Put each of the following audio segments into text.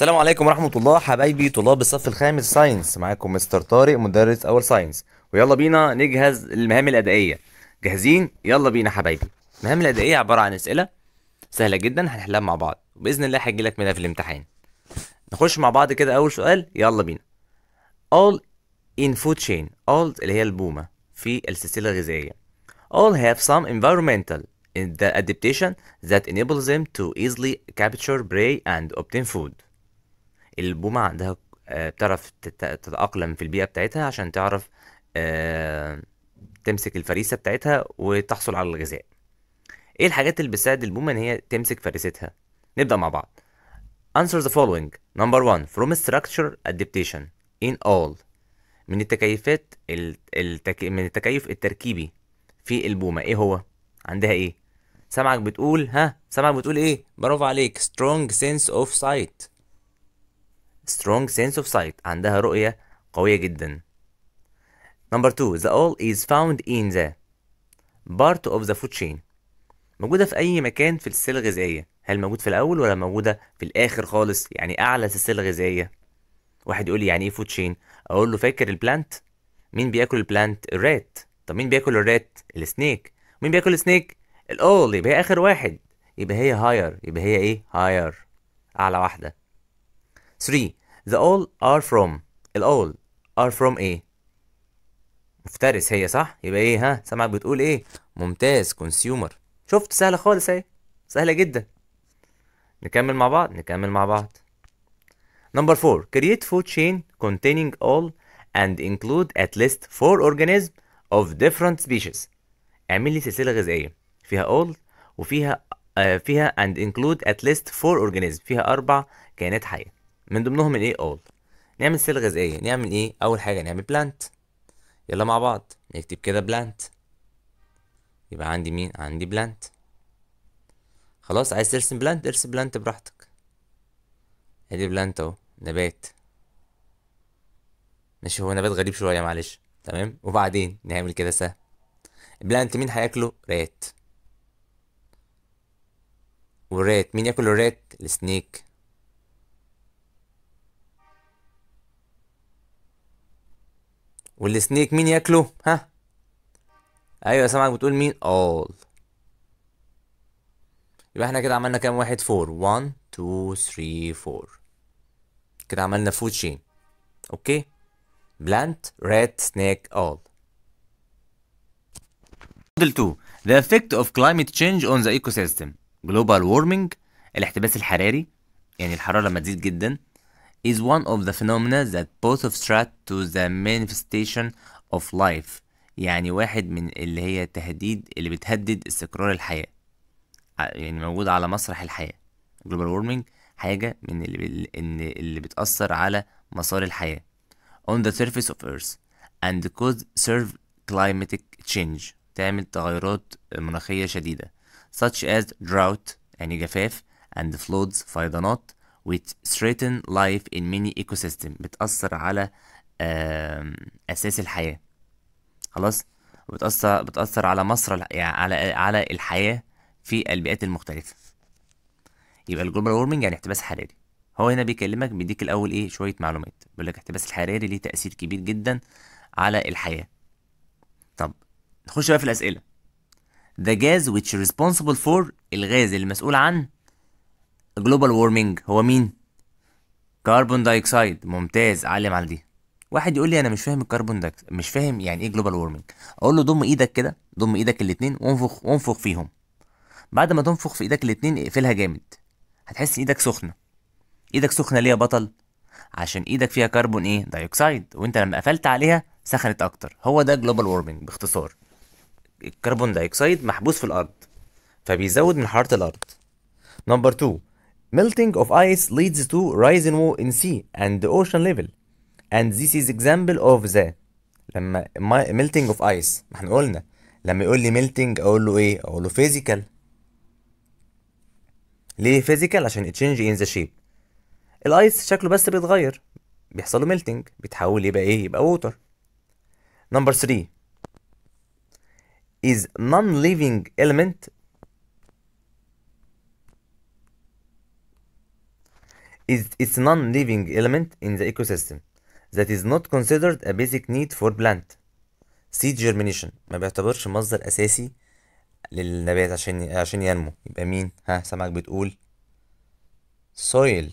السلام عليكم ورحمة الله حبايبي طلاب الصف الخامس ساينس معاكم مستر طارق مدرس أول ساينس ويلا بينا نجهز المهام الأدائية جاهزين يلا بينا حبايبي المهام الأدائية عبارة عن أسئلة سهلة جدا هنحلها مع بعض وبإذن الله لك منها في الامتحان نخش مع بعض كده أول سؤال يلا بينا all in food chain all اللي هي البومة في السلسلة الغذائية all have some environmental adaptation that enables them to easily capture prey and obtain food البومة عندها آه، بتعرف تتأقلم في البيئة بتاعتها عشان تعرف آه، تمسك الفريسة بتاعتها وتحصل على الغذاء ايه الحاجات اللي بتساعد البومة ان هي تمسك فريستها نبدأ مع بعض Answer the following Number one From structure adaptation in all من التكيفات التك... من التكيف التركيبي في البومة ايه هو عندها ايه سمعك بتقول ها سمعك بتقول ايه برافو عليك strong sense of sight strong sense of sight عندها رؤية قوية جدا number two the all is found in the part of the food chain موجودة في أي مكان في السلسلة الغذائية هل موجود في الأول ولا موجودة في الآخر خالص يعني أعلى سلسلة غذائية واحد يقول لي يعني إيه food chain أقول له فاكر البلانت مين بياكل البلانت الرات طب مين بياكل الرات السنيك مين بياكل السنيك الأول يبقى هي آخر واحد يبقى هي هاير يبقى هي إيه هاير أعلى واحدة 3 the all are from ال all are from ايه مفترس هي صح يبقى ايه ها سامعك بتقول ايه ممتاز consumer شفت سهله خالص اهي سهله جدا نكمل مع بعض نكمل مع بعض Number 4 create food chain containing all and include at least 4 organisms of different species اعمل لي سلسلة غذائية فيها all وفيها آه فيها and include at least 4 organisms فيها أربع كائنات حية من ضمنهم الايه اول نعمل سيل غذائيه نعمل ايه اول حاجه نعمل بلانت يلا مع بعض نكتب كده بلانت يبقى عندي مين عندي بلانت خلاص عايز ترسم بلانت ارسم بلانت براحتك ادي بلانت اهو نبات ماشي هو نبات غريب شويه معلش تمام وبعدين نعمل كده سهل بلانت مين هياكله رات والرات مين ياكل الرات السنيك والسنيك مين ياكله ها ايوه سامعك بتقول مين all يبقى احنا كده عملنا كام واحد 4 1 2 3 4 كده عملنا فود شين اوكي بلانت رات سنيك all موديل 2 The effect of climate change on the ecosystem global warming الاحتباس الحراري يعني الحرارة لما تزيد جدا is one of the phenomena that both threat to the manifestation of life يعني واحد من اللي هي التهديد اللي بتهدد استقرار الحياة يعني موجود على مسرح الحياة global warming حاجة من اللي, اللي بتأثر على مسار الحياة on the surface of earth and could serve climatic change تعمل تغيرات مناخية شديدة such as drought يعني جفاف and floods فيضانات which threaten life in many ecosystems بتأثر على أساس الحياة خلاص بتأثر بتأثر على مصر يعني على على الحياة في البيئات المختلفة يبقى الجلوبال وورمنج يعني احتباس حراري هو هنا بيكلمك بيديك الأول إيه شوية معلومات بيقول لك الاحتباس الحراري ليه تأثير كبير جدا على الحياة طب نخش بقى في الأسئلة The gas which responsible for الغاز المسؤول عن جلوبال وورمنج هو مين كربون دايوكسيد ممتاز علم على دي واحد يقول لي انا مش فاهم الكربون داكس مش فاهم يعني ايه جلوبال وورمنج اقول له ضم ايدك كده ضم ايدك الاتنين وانفخ وانفخ فيهم بعد ما تنفخ في ايدك الاتنين اقفلها جامد هتحس ان ايدك سخنه ايدك سخنه ليه يا بطل عشان ايدك فيها كربون ايه دايوكسيد وانت لما قفلت عليها سخنت اكتر هو ده جلوبال وورمنج باختصار الكربون دايوكسيد محبوس في الارض فبيزود من حراره الارض نمبر 2 Melting of ice leads to rising war in sea and ocean level and this is example of the لما melting of ice ما احنا قلنا لما يقول لي melting اقول له ايه اقول له physical ليه physical عشان it change in the shape الايس شكله بس بيتغير بيحصل له melting بيتحول يبقى ايه يبقى water number 3 is non-living element is its non-living element in the ecosystem that is not considered a basic need for plant. Seed germination ما بيعتبرش مصدر أساسي للنبات عشان عشان ينمو يبقى مين؟ ها سامعك بتقول soil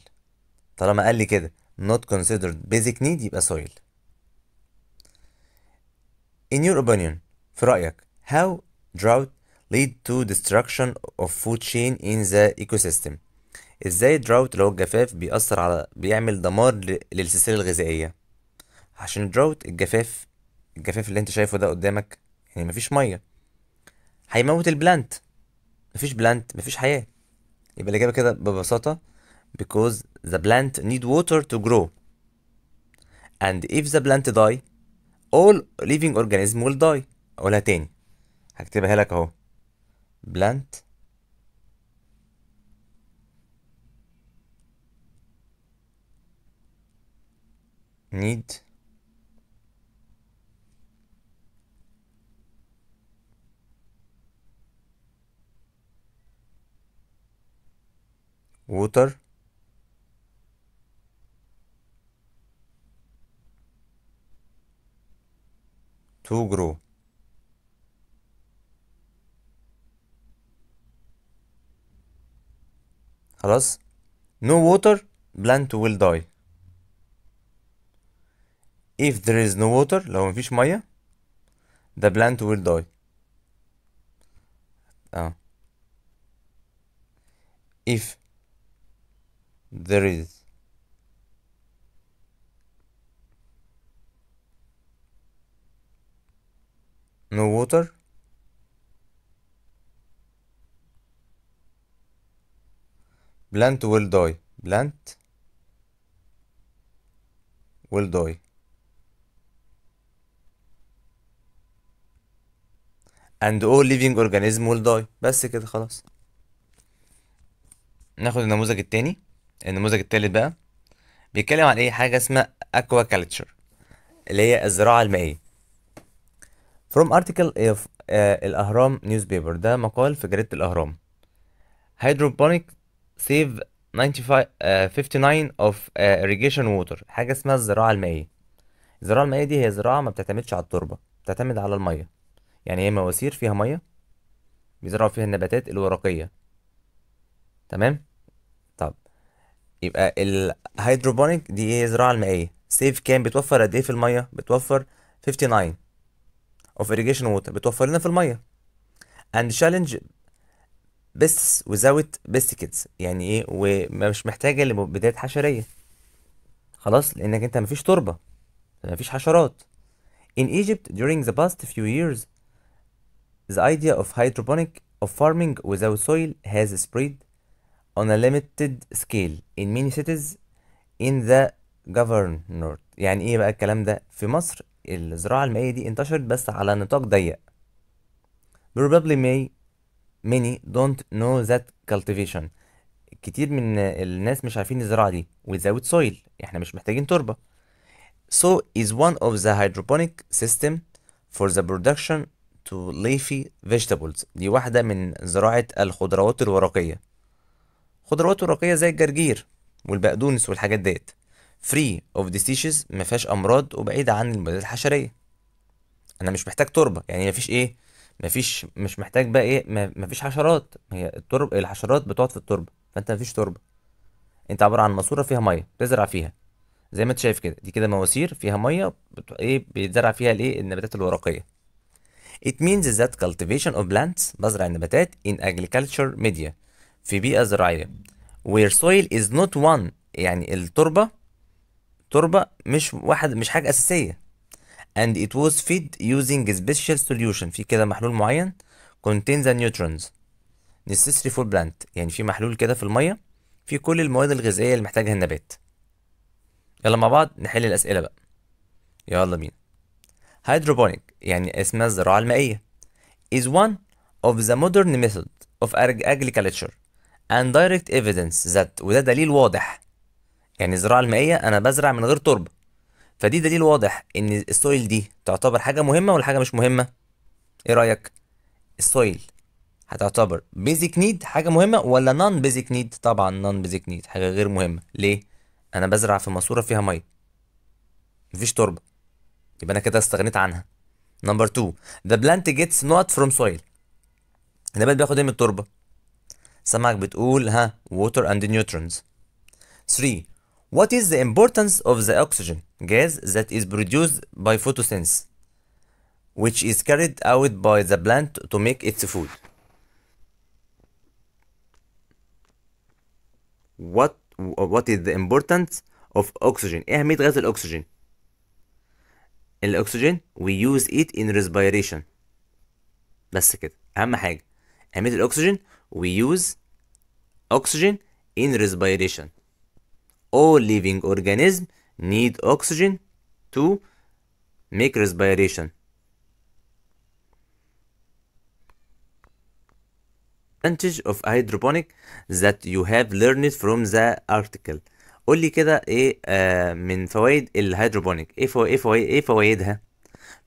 طالما قال لي كده not considered basic need يبقى soil. In your opinion في رأيك how drought lead to destruction of food chain in the ecosystem ازاي الدراوت اللي هو الجفاف بيأثر على بيعمل دمار للسلسلة الغذائية عشان الدراوت الجفاف الجفاف اللي انت شايفه ده قدامك يعني مفيش مية هيموت البلانت مفيش بلانت مفيش حياة يبقى الإجابة كده ببساطة because the plant need water to grow and if the plant die all living organism will die أقولها تاني هكتبها لك أهو plant need water to grow خلاص no water plant will die if there is no water لو مفيش مية the plant will die اه ah. if there is no water plant will die plant will die and all living organisms will die بس كده خلاص ناخد النموذج التاني النموذج التالت بقى بيتكلم عن ايه حاجه اسمها aquaculture اللي هي الزراعه المائيه from article of uh, الاهرام newspaper ده مقال في جريده الاهرام hydroponic save 95 uh, 59 of uh, irrigation water حاجه اسمها الزراعه المائيه الزراعه المائيه دي هي زراعه ما بتعتمدش على التربه بتعتمد على الميه يعني هي مواسير فيها ميه بيزرعوا فيها النباتات الورقيه تمام طب يبقى الهيدروبونيك دي ايه الزراعه المائيه سيف كام بتوفر قد ايه في الميه بتوفر 59 اوف irrigation ووتر بتوفر لنا في الميه and challenge بس without pesticides يعني ايه ومش محتاجه لمبيدات حشريه خلاص لانك انت مفيش تربه مفيش حشرات in Egypt during the past few years The idea of hydroponic of farming without soil has spread on a limited scale in many cities in the governorate يعني ايه بقى الكلام ده في مصر الزراعة المائية دي انتشرت بس على نطاق ضيق probably may many don't know that cultivation كتير من الناس مش عارفين الزراعة دي without soil احنا مش محتاجين تربة so is one of the hydroponic system for the production to leafy vegetables دي واحدة من زراعة الخضروات الورقية خضروات ورقية زي الجرجير والبقدونس والحاجات ديت free of diseases مفيهاش أمراض وبعيدة عن المواد الحشرية أنا مش محتاج تربة يعني مفيش إيه مفيش مش محتاج بقى إيه مفيش حشرات هي الترب الحشرات بتقعد في التربة فأنت مفيش تربة أنت عبارة عن ماسورة فيها مية بتزرع فيها زي ما أنت شايف كده دي كده مواسير فيها مية بت... إيه بيتزرع فيها الإيه النباتات الورقية It means that cultivation of plants بزرع النباتات in agriculture media في بيئة زراعية where soil is not one يعني التربة تربة مش واحد مش حاجة أساسية and it was fed using special solution في كده محلول معين contains the nutrients necessary for plant يعني في محلول كده في المية في كل المواد الغذائية اللي محتاجها النبات يلا مع بعض نحل الأسئلة بقى يلا بينا hydroponic يعني اسمها الزراعة المائية is one of the modern method of agriculture and direct evidence that وده دليل واضح يعني الزراعة المائية أنا بزرع من غير تربة فدي دليل واضح إن السويل دي تعتبر حاجة مهمة ولا حاجة مش مهمة إيه رأيك؟ السويل هتعتبر بيزك نيد حاجة مهمة ولا non بيزك نيد؟ طبعا non بيزك نيد حاجة غير مهمة ليه؟ أنا بزرع في ماسورة فيها مية مفيش تربة يبقى انا كده استغنيت عنها نمبر 2 the plant gets not from soil النبات بياخد ايه من التربه سمعك بتقول ها water and neutrons. 3 what is the importance of the oxygen gas that is produced by photosynthesis which is carried out by the plant to make its food what what is the importance of oxygen ايه اهميه غاز الاكسجين الاكسجين we use it in respiration بس كده اهم حاجه اهميه الاكسجين we use oxygen in respiration all living organism need oxygen to make respiration advantage of hydroponic that you have learned from the article قول لي كده ايه آه من فوائد الهيدروبونيك ايه فو... ايه فوائد ايه فوائدها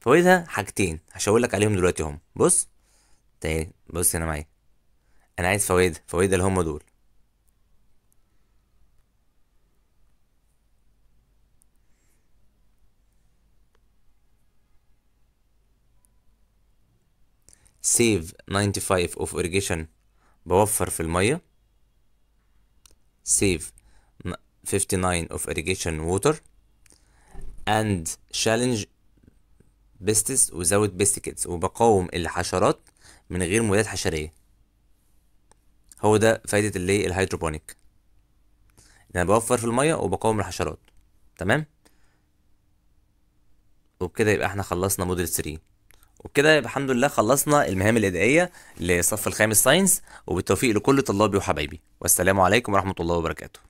فوائدها حاجتين اقول لك عليهم دلوقتي هم بص تاني بص هنا معايا انا عايز فوائد فوائد اللي هم دول save 95 of irrigation بوفر في الميه save 59 of irrigation water and challenge pests without pesticides وبقاوم الحشرات من غير مواد حشرية هو ده فايدة اللي الهيدروبونيك انا بوفر في المية وبقاوم الحشرات تمام وبكده يبقى احنا خلصنا موديل 3 وبكده يبقى الحمد لله خلصنا المهام الإدائية لصف الخامس ساينس وبالتوفيق لكل طلابي وحبايبي والسلام عليكم ورحمة الله وبركاته